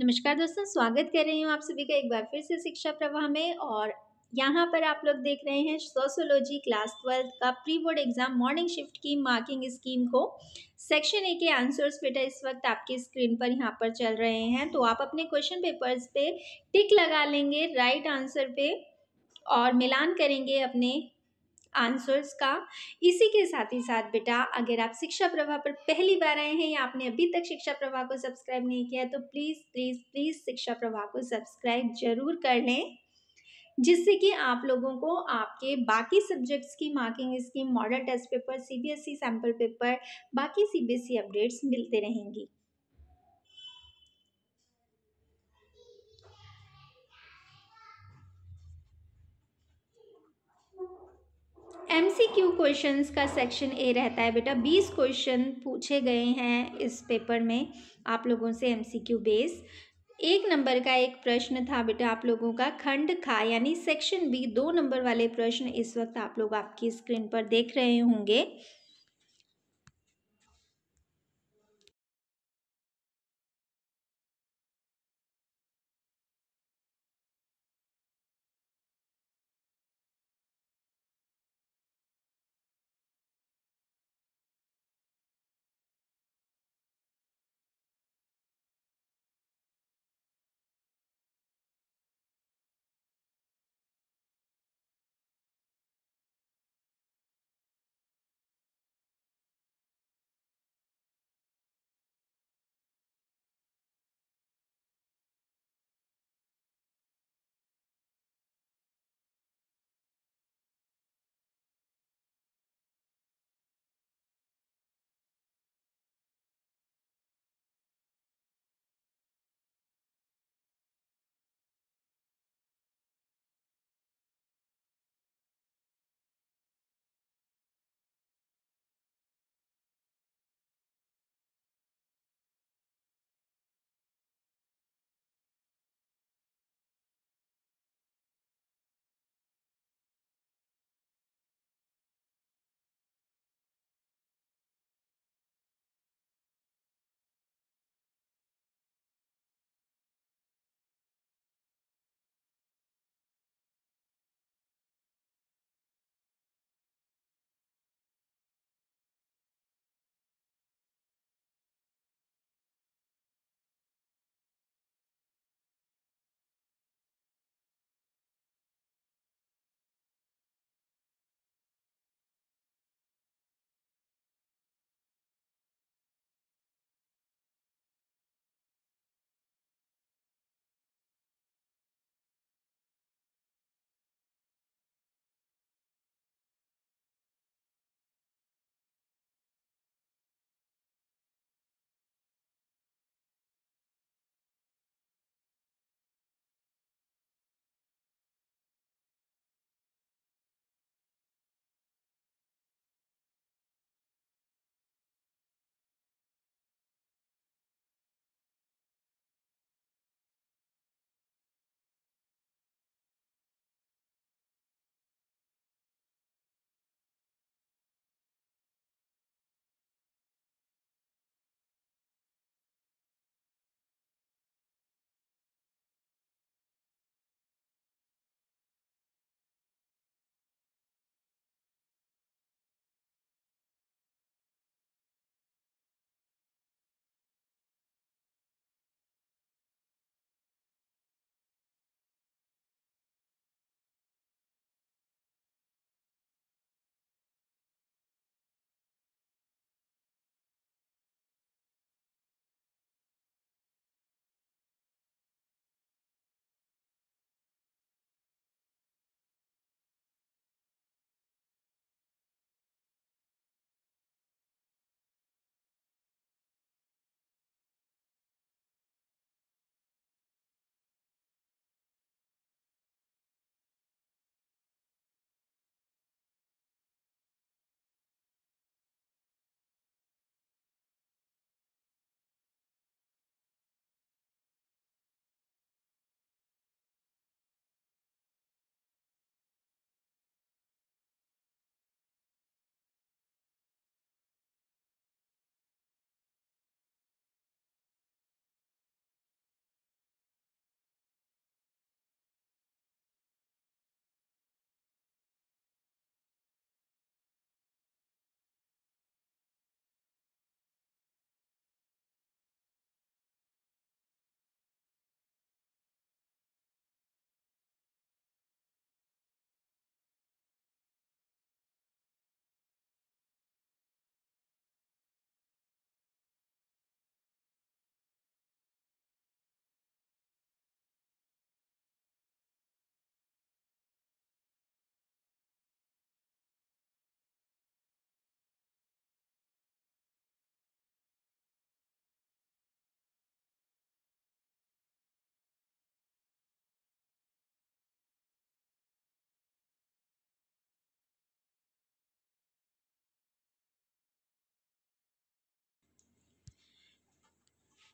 नमस्कार दोस्तों स्वागत कर रही हूँ आप सभी का एक बार फिर से शिक्षा प्रवाह में और यहाँ पर आप लोग देख रहे हैं सोशोलॉजी क्लास ट्वेल्थ का pre board exam morning shift की मार्किंग स्कीम को सेक्शन ए के आंसर्स बेटा इस वक्त आपके स्क्रीन पर यहाँ पर चल रहे हैं तो आप अपने क्वेश्चन पेपर्स पे टिक लगा लेंगे राइट आंसर पे और मिलान करेंगे अपने आंसर्स का इसी के साथ ही साथ बेटा अगर आप शिक्षा प्रवाह पर पहली बार आए हैं या आपने अभी तक शिक्षा प्रवाह को सब्सक्राइब नहीं किया तो प्लीज़ प्लीज़ प्लीज़ शिक्षा प्रवाह को सब्सक्राइब जरूर कर लें जिससे कि आप लोगों को आपके बाकी सब्जेक्ट्स की marking scheme model test paper CBSE sample paper बाकी सीबीएसई अपडेट्स e मिलते रहेंगी एमसीक्यू क्वेश्चंस का सेक्शन ए रहता है बेटा बीस क्वेश्चन पूछे गए हैं इस पेपर में आप लोगों से एमसीक्यू बेस एक नंबर का एक प्रश्न था बेटा आप लोगों का खंड खा यानी सेक्शन बी दो नंबर वाले प्रश्न इस वक्त आप लोग आपकी स्क्रीन पर देख रहे होंगे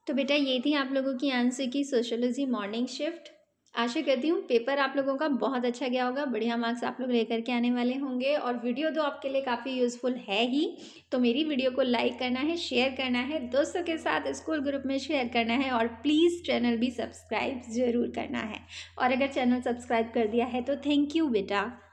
तो बेटा ये थी आप लोगों की आंसर की सोशोलॉजी मॉर्निंग शिफ्ट आशा करती हूँ पेपर आप लोगों का बहुत अच्छा गया होगा बढ़िया मार्क्स आप लोग लेकर के आने वाले होंगे और वीडियो तो आपके लिए काफ़ी यूज़फुल है ही तो मेरी वीडियो को लाइक करना है शेयर करना है दोस्तों के साथ स्कूल ग्रुप में शेयर करना है और प्लीज़ चैनल भी सब्सक्राइब ज़रूर करना है और अगर चैनल सब्सक्राइब कर दिया है तो थैंक यू बेटा